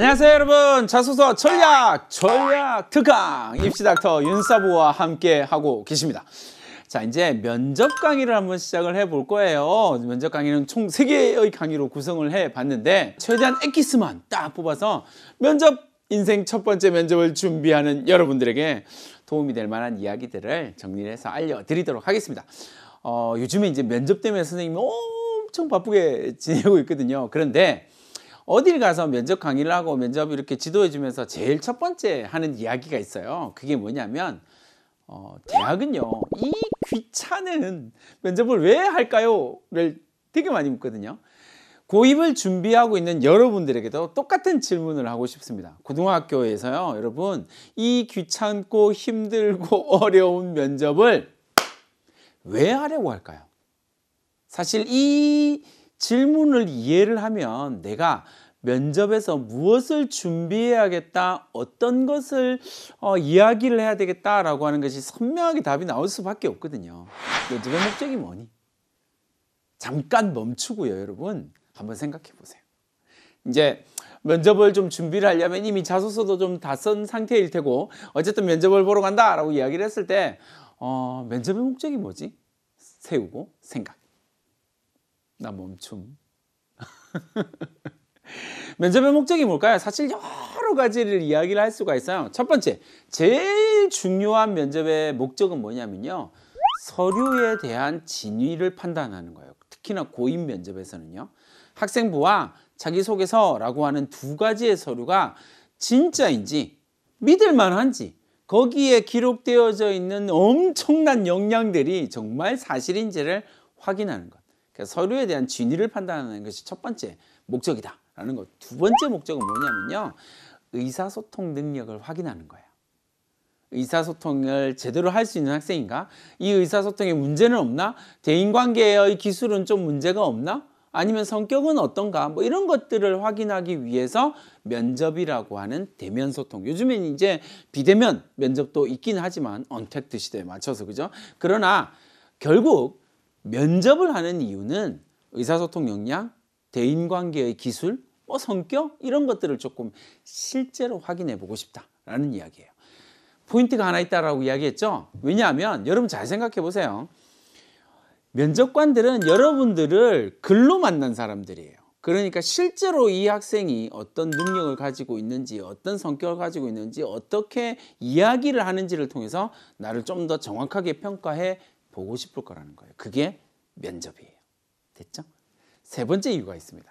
안녕하세요 여러분 자소서 전략 전략 특강 입시 닥터 윤사부와 함께 하고 계십니다 자 이제 면접 강의를 한번 시작을 해 볼 거예요 면접 강의는 총 세개의 강의로 구성을 해 봤는데 최대한 엑기스만 딱 뽑아서 면접 인생 첫 번째 면접을 준비하는 여러분들에게 도움이 될 만한 이야기들을 정리해서 알려드리도록 하겠습니다 어, 요즘에 이제 면접 때문에 선생님이 엄청 바쁘게 지내고 있거든요 그런데 어딜 가서 면접 강의를 하고 면접 이렇게 지도해 주면서 제일 첫 번째 하는 이야기가 있어요. 그게 뭐냐면 어, 대학은요 이 귀찮은 면접을 왜 할까요?를 되게 많이 묻거든요. 고입을 준비하고 있는 여러분들에게도 똑같은 질문을 하고 싶습니다. 고등학교에서요, 여러분, 이 귀찮고 힘들고 어려운 면접을 왜 하려고 할까요? 사실 이 질문을 이해를 하면 내가 면접에서 무엇을 준비해야겠다, 어떤 것을 어, 이야기를 해야 되겠다라고 하는 것이 선명하게 답이 나올 수밖에 없거든요. 면접의 목적이 뭐니? 잠깐 멈추고요, 여러분. 한번 생각해 보세요. 이제 면접을 좀 준비를 하려면 이미 자소서도 좀 다 쓴 상태일 테고 어쨌든 면접을 보러 간다라고 이야기를 했을 때 어, 면접의 목적이 뭐지? 세우고 생각. 나 멈춤. 면접의 목적이 뭘까요? 사실 여러 가지를 이야기를 할 수가 있어요. 첫 번째, 제일 중요한 면접의 목적은 뭐냐면요. 서류에 대한 진위를 판단하는 거예요. 특히나 고인 면접에서는요. 학생부와 자기소개서라고 하는 두 가지의 서류가 진짜인지 믿을 만한지 거기에 기록되어져 있는 엄청난 역량들이 정말 사실인지를 확인하는 거예요. 그래서 그러니까 서류에 대한 진위를 판단하는 것이 첫 번째 목적이다라는 것. 두 번째 목적은 뭐냐면요. 의사소통 능력을 확인하는 거예요. 의사소통을 제대로 할 수 있는 학생인가? 이 의사소통에 문제는 없나? 대인관계의 기술은 좀 문제가 없나? 아니면 성격은 어떤가? 뭐 이런 것들을 확인하기 위해서 면접이라고 하는 대면 소통. 요즘엔 이제 비대면 면접도 있긴 하지만 언택트 시대에 맞춰서 그죠? 그러나 결국 면접을 하는 이유는 의사소통 역량, 대인관계의 기술, 뭐 성격 이런 것들을 조금 실제로 확인해 보고 싶다라는 이야기예요. 포인트가 하나 있다라고 이야기했죠. 왜냐하면 여러분 잘 생각해 보세요. 면접관들은 여러분들을 글로 만난 사람들이에요. 그러니까 실제로 이 학생이 어떤 능력을 가지고 있는지, 어떤 성격을 가지고 있는지, 어떻게 이야기를 하는지를 통해서 나를 좀 더 정확하게 평가해 보고 싶을 거라는 거예요. 그게 면접이에요. 됐죠? 세 번째 이유가 있습니다.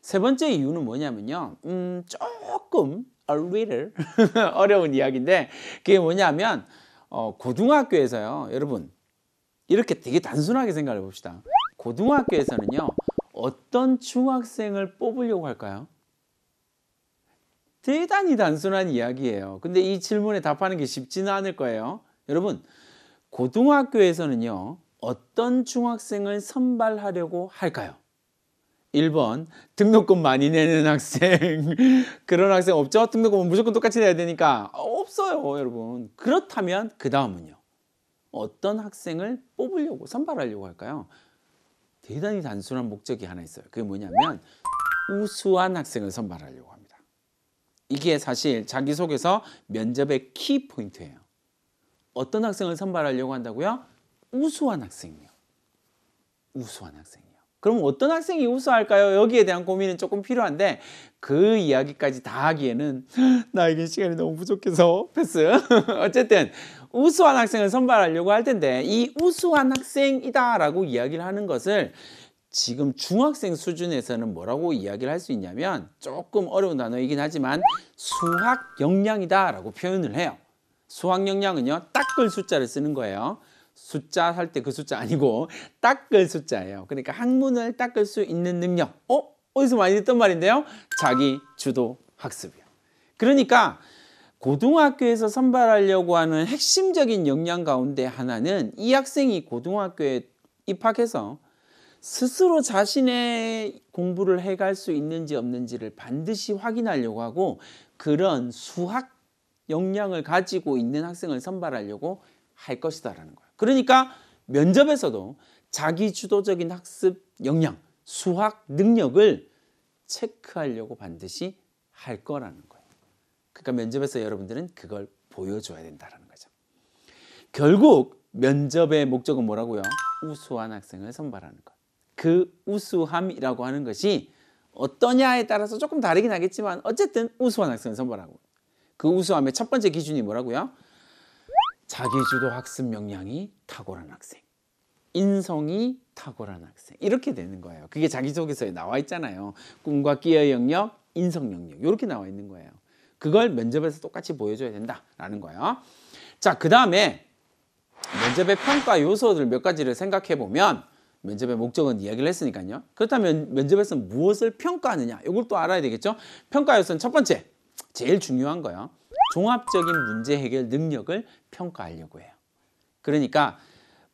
세 번째 이유는 뭐냐면요. 음, 조금 a little 어려운 이야기인데 그게 뭐냐면 어, 고등학교에서요. 여러분 이렇게 되게 단순하게 생각해 봅시다. 고등학교에서는요. 어떤 중학생을 뽑으려고 할까요? 대단히 단순한 이야기예요. 근데 이 질문에 답하는 게 쉽지는 않을 거예요. 여러분 고등학교에서는요, 어떤 중학생을 선발하려고 할까요? 1번 등록금 많이 내는 학생 그런 학생 없죠? 등록금은 무조건 똑같이 내야 되니까 없어요 여러분 그렇다면 그 다음은요 어떤 학생을 뽑으려고 선발하려고 할까요? 대단히 단순한 목적이 하나 있어요 그게 뭐냐면 우수한 학생을 선발하려고 합니다 이게 사실 자기소개서 면접의 키포인트예요 어떤 학생을 선발하려고 한다고요? 우수한 학생이요. 우수한 학생이요. 그럼 어떤 학생이 우수할까요? 여기에 대한 고민은 조금 필요한데 그 이야기까지 다 하기에는 나에게 시간이 너무 부족해서 패스. 어쨌든 우수한 학생을 선발하려고 할 텐데 이 우수한 학생이다라고 이야기를 하는 것을 지금 중학생 수준에서는 뭐라고 이야기를 할 수 있냐면 조금 어려운 단어이긴 하지만 수학 역량이다라고 표현을 해요. 수학 역량은요 딱 글 숫자를 쓰는 거예요 숫자 할 때 그 숫자 아니고 딱 글 숫자예요 그러니까 학문을 닦을 수 있는 능력 어? 어디서 많이 듣던 말인데요 자기 주도 학습이요 그러니까 고등학교에서 선발하려고 하는 핵심적인 역량 가운데 하나는 이 학생이 고등학교에 입학해서 스스로 자신의 공부를 해갈 수 있는지 없는지를 반드시 확인하려고 하고 그런 수학 역량을 가지고 있는 학생을 선발하려고 할 것이다라는 거예요. 그러니까 면접에서도 자기 주도적인 학습 역량, 수학 능력을 체크하려고 반드시 할 거라는 거예요. 그러니까 면접에서 여러분들은 그걸 보여줘야 된다라는 거죠. 결국 면접의 목적은 뭐라고요? 우수한 학생을 선발하는 것. 그 우수함이라고 하는 것이 어떠냐에 따라서 조금 다르긴 하겠지만 어쨌든 우수한 학생을 선발하고 그 우수함의 첫 번째 기준이 뭐라고요? 자기주도 학습 역량이 탁월한 학생, 인성이 탁월한 학생 이렇게 되는 거예요. 그게 자기소개서에 나와 있잖아요. 꿈과 끼의 영역, 인성 영역 이렇게 나와 있는 거예요. 그걸 면접에서 똑같이 보여줘야 된다라는 거예요. 자, 그 다음에 면접의 평가 요소들 몇 가지를 생각해 보면 면접의 목적은 이야기를 했으니까요. 그렇다면 면접에서 무엇을 평가하느냐 이걸 또 알아야 되겠죠. 평가 요소는 첫 번째 제일 중요한 거예요. 종합적인 문제 해결 능력을 평가하려고 해요. 그러니까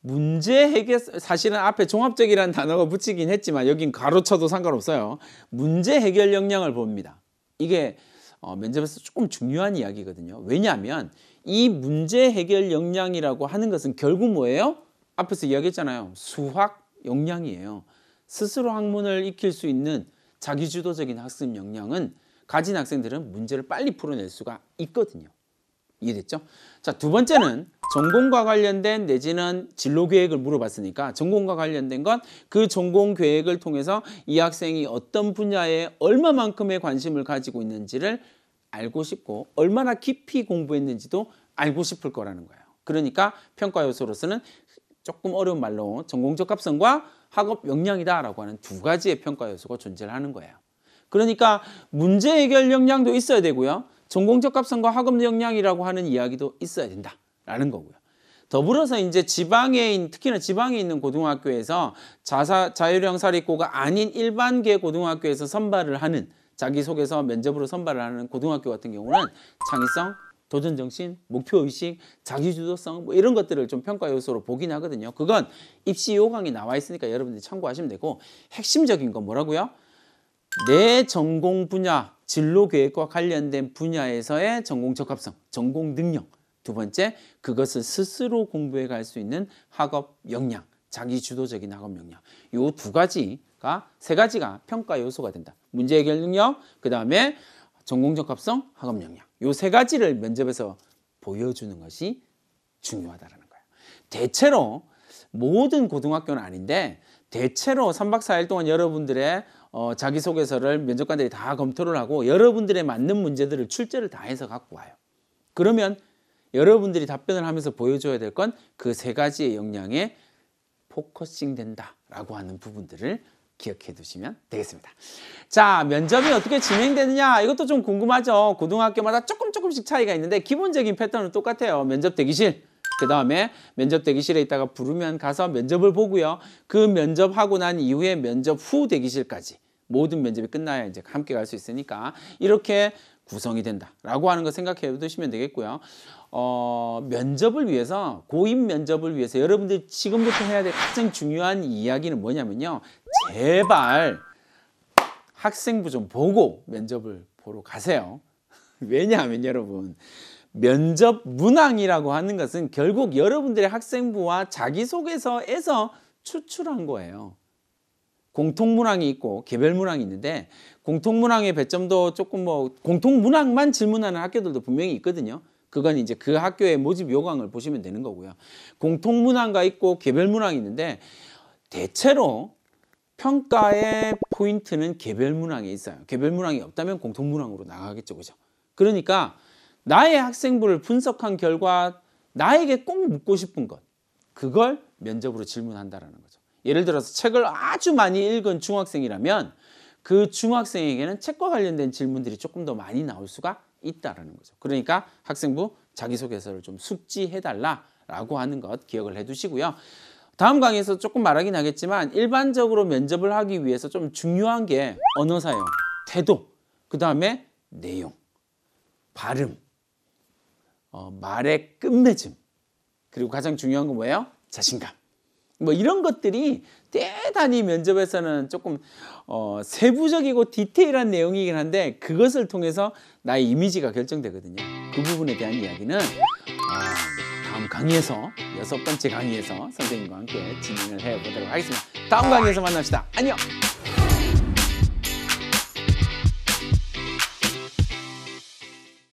문제 해결 사실은 앞에 종합적이라는 단어가 붙이긴 했지만 여긴 가로쳐도 상관없어요. 문제 해결 역량을 봅니다. 이게 어, 면접에서 조금 중요한 이야기거든요. 왜냐하면 이 문제 해결 역량이라고 하는 것은 결국 뭐예요? 앞에서 이야기했잖아요. 수학 역량이에요. 스스로 학문을 익힐 수 있는 자기주도적인 학습 역량은 가진 학생들은 문제를 빨리 풀어낼 수가 있거든요. 이해됐죠? 자, 두 번째는 전공과 관련된 내지는 진로 계획을 물어봤으니까 전공과 관련된 건 그 전공 계획을 통해서 이 학생이 어떤 분야에 얼마만큼의 관심을 가지고 있는지를 알고 싶고 얼마나 깊이 공부했는지도 알고 싶을 거라는 거예요. 그러니까 평가 요소로서는 조금 어려운 말로 전공적 합성과 학업 역량이다라고 하는 두 가지의 평가 요소가 존재를 하는 거예요. 그러니까 문제 해결 역량도 있어야 되고요. 전공적 합성과 학업 역량이라고 하는 이야기도 있어야 된다라는 거고요. 더불어서 이제 지방에 있는 특히나 지방에 있는 고등학교에서 자사 자율형 사립고가 아닌 일반계 고등학교에서 선발을 하는 자기소개서 면접으로 선발을 하는 고등학교 같은 경우는 창의성, 도전정신, 목표의식, 자기주도성 뭐 이런 것들을 좀 평가 요소로 보긴 하거든요. 그건 입시 요강이 나와 있으니까 여러분들이 참고하시면 되고 핵심적인 건 뭐라고요? 내 전공 분야, 진로계획과 관련된 분야에서의 전공 적합성, 전공 능력. 두 번째, 그것을 스스로 공부해 갈 수 있는 학업 역량, 자기 주도적인 학업 역량. 요 두 가지가, 세 가지가 평가 요소가 된다. 문제 해결 능력, 그 다음에 전공 적합성, 학업 역량. 요 세 가지를 면접에서 보여주는 것이 중요하다는 거예요. 대체로 모든 고등학교는 아닌데 대체로 3박 4일 동안 여러분들의 어, 자기소개서를 면접관들이 다 검토를 하고 여러분들의 맞는 문제들을 출제를 다 해서 갖고 와요. 그러면 여러분들이 답변을 하면서 보여줘야 될 건 그 세 가지의 역량에 포커싱 된다라고 하는 부분들을 기억해 두시면 되겠습니다. 자, 면접이 어떻게 진행되느냐 이것도 좀 궁금하죠. 고등학교마다 조금 조금씩 차이가 있는데 기본적인 패턴은 똑같아요. 면접 대기실 그 다음에 면접 대기실에 있다가 부르면 가서 면접을 보고요. 그 면접하고 난 이후에 면접 후 대기실까지 모든 면접이 끝나야 이제 함께 갈 수 있으니까 이렇게 구성이 된다라고 하는 거 생각해 두시면 되겠고요. 어, 면접을 위해서 고입 면접을 위해서 여러분들 지금부터 해야 될 가장 중요한 이야기는 뭐냐면요. 제발 학생부 좀 보고 면접을 보러 가세요. 왜냐하면 여러분 면접 문항이라고 하는 것은 결국 여러분들의 학생부와 자기소개서에서 추출한 거예요. 공통문항이 있고 개별문항이 있는데 공통문항의 배점도 조금 뭐 공통문항만 질문하는 학교들도 분명히 있거든요. 그건 이제 그 학교의 모집 요강을 보시면 되는 거고요. 공통문항과 있고 개별문항이 있는데 대체로 평가의 포인트는 개별문항에 있어요. 개별문항이 없다면 공통문항으로 나가겠죠. 그죠? 그러니까 나의 학생부를 분석한 결과 나에게 꼭 묻고 싶은 것 그걸 면접으로 질문한다라는 거죠. 예를 들어서 책을 아주 많이 읽은 중학생이라면 그 중학생에게는 책과 관련된 질문들이 조금 더 많이 나올 수가 있다라는 거죠. 그러니까 학생부 자기소개서를 좀 숙지해달라라고 하는 것 기억을 해두시고요. 다음 강의에서 조금 말하긴 하겠지만 일반적으로 면접을 하기 위해서 좀 중요한 게 언어 사용, 태도, 그 다음에 내용, 발음, 어, 말의 끝맺음 그리고 가장 중요한 건 뭐예요? 자신감. 뭐 이런 것들이 대단히 면접에서는 조금 어, 세부적이고 디테일한 내용이긴 한데 그것을 통해서 나의 이미지가 결정되거든요. 그 부분에 대한 이야기는 어, 다음 강의에서 여섯 번째 강의에서 선생님과 함께 진행을 해보도록 하겠습니다. 다음 강의에서 만납시다. 안녕.